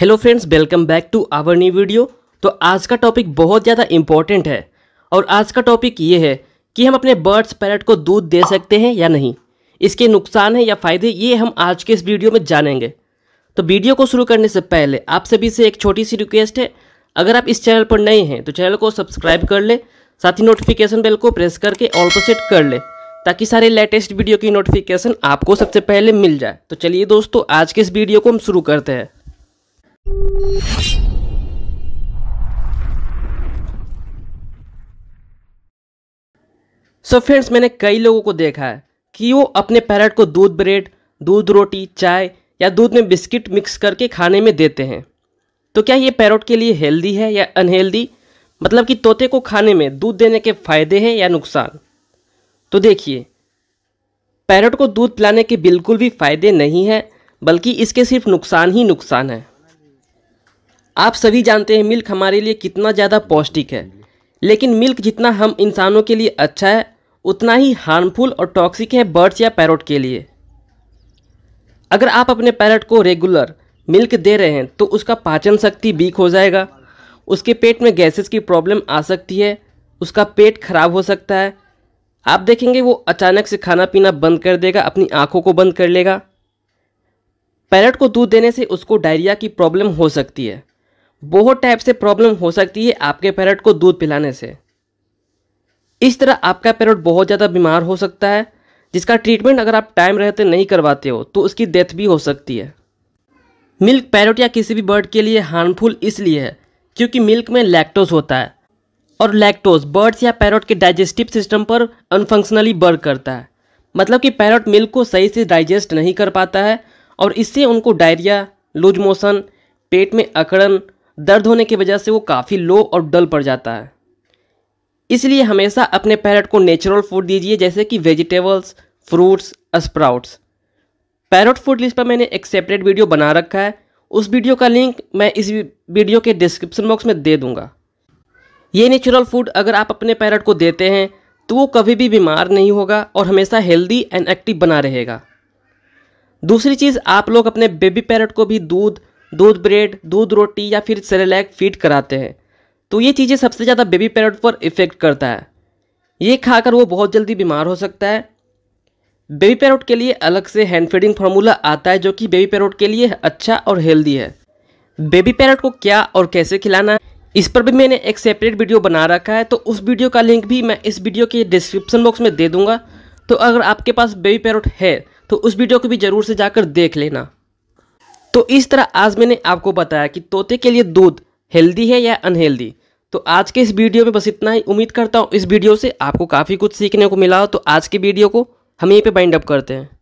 hello friends welcome back to our new video तो आज का टॉपिक बहुत ज़्यादा इम्पॉर्टेंट है और आज का टॉपिक ये है कि हम अपने बर्ड्स पैरेट को दूध दे सकते हैं या नहीं इसके नुकसान हैं या फ़ायदे ये हम आज के इस वीडियो में जानेंगे तो वीडियो को शुरू करने से पहले आप सभी से एक छोटी सी रिक्वेस्ट है अगर आप इस चैनल पर नए हैं तो चैनल को सब्सक्राइब कर ले साथ ही नोटिफिकेशन बेल को प्रेस करके ऑल पर सेट कर ले ताकि सारे लेटेस्ट वीडियो की नोटिफिकेशन आपको सबसे पहले मिल जाए तो चलिए दोस्तों आज के इस वीडियो को हम शुरू करते हैं सो so फ्रेंड्स मैंने कई लोगों को देखा है कि वो अपने पैरट को दूध ब्रेड दूध रोटी चाय या दूध में बिस्किट मिक्स करके खाने में देते हैं तो क्या ये पैरोट के लिए हेल्दी है या अनहेल्दी मतलब कि तोते को खाने में दूध देने के फ़ायदे हैं या नुकसान तो देखिए पैरट को दूध पिलाने के बिल्कुल भी फ़ायदे नहीं हैं बल्कि इसके सिर्फ नुकसान ही नुकसान है आप सभी जानते हैं मिल्क हमारे लिए कितना ज़्यादा पौष्टिक है लेकिन मिल्क जितना हम इंसानों के लिए अच्छा है उतना ही हार्मफुल और टॉक्सिक है बर्ड्स या पैरोट के लिए अगर आप अपने पैरट को रेगुलर मिल्क दे रहे हैं तो उसका पाचन शक्ति वीक हो जाएगा उसके पेट में गैसेस की प्रॉब्लम आ सकती है उसका पेट खराब हो सकता है आप देखेंगे वो अचानक से खाना पीना बंद कर देगा अपनी आँखों को बंद कर लेगा पैरट को दूध देने से उसको डायरिया की प्रॉब्लम हो सकती है बहुत टाइप से प्रॉब्लम हो सकती है आपके पैरट को दूध पिलाने से इस तरह आपका पैरट बहुत ज़्यादा बीमार हो सकता है जिसका ट्रीटमेंट अगर आप टाइम रहते नहीं करवाते हो तो उसकी डेथ भी हो सकती है मिल्क पैरट या किसी भी बर्ड के लिए हार्मफुल इसलिए है क्योंकि मिल्क में लैक्टोज होता है और लैक्टोज बर्ड्स या पैरट के डाइजेस्टिव सिस्टम पर अनफंक्शनली वर्क करता है मतलब कि पैरट मिल्क को सही से डाइजेस्ट नहीं कर पाता है और इससे उनको डायरिया लूज मोशन पेट में अकड़न दर्द होने की वजह से वो काफ़ी लो और डल पड़ जाता है इसलिए हमेशा अपने पैरट को नेचुरल फूड दीजिए जैसे कि vegetables fruits sprouts parrot food list पर मैंने एक सेपरेट वीडियो बना रखा है उस वीडियो का लिंक मैं इस वीडियो के डिस्क्रिप्शन बॉक्स में दे दूंगा ये नेचुरल फूड अगर आप अपने पैरट को देते हैं तो वो कभी भी बीमार नहीं होगा और हमेशा हेल्दी एंड एक्टिव बना रहेगा दूसरी चीज़ आप लोग अपने बेबी पैरट को भी दूध दूध ब्रेड दूध रोटी या फिर सेरेलैक फीड कराते हैं तो ये चीज़ें सबसे ज़्यादा बेबी पैरट पर इफ़ेक्ट करता है ये खाकर वो बहुत जल्दी बीमार हो सकता है बेबी पैरोट के लिए अलग से हैंड फीडिंग फार्मूला आता है जो कि बेबी पैरोट के लिए अच्छा और हेल्दी है बेबी पैरोट को क्या और कैसे खिलाना है इस पर भी मैंने एक सेपरेट वीडियो बना रखा है तो उस वीडियो का लिंक भी मैं इस वीडियो के डिस्क्रिप्शन बॉक्स में दे दूंगा तो अगर आपके पास बेबी पैरोट है तो उस वीडियो को भी ज़रूर से जाकर देख लेना तो इस तरह आज मैंने आपको बताया कि तोते के लिए दूध हेल्दी है या अनहेल्दी तो आज के इस वीडियो में बस इतना ही उम्मीद करता हूँ इस वीडियो से आपको काफ़ी कुछ सीखने को मिला हो तो आज की वीडियो को हम यहीं पे बाइंड अप करते हैं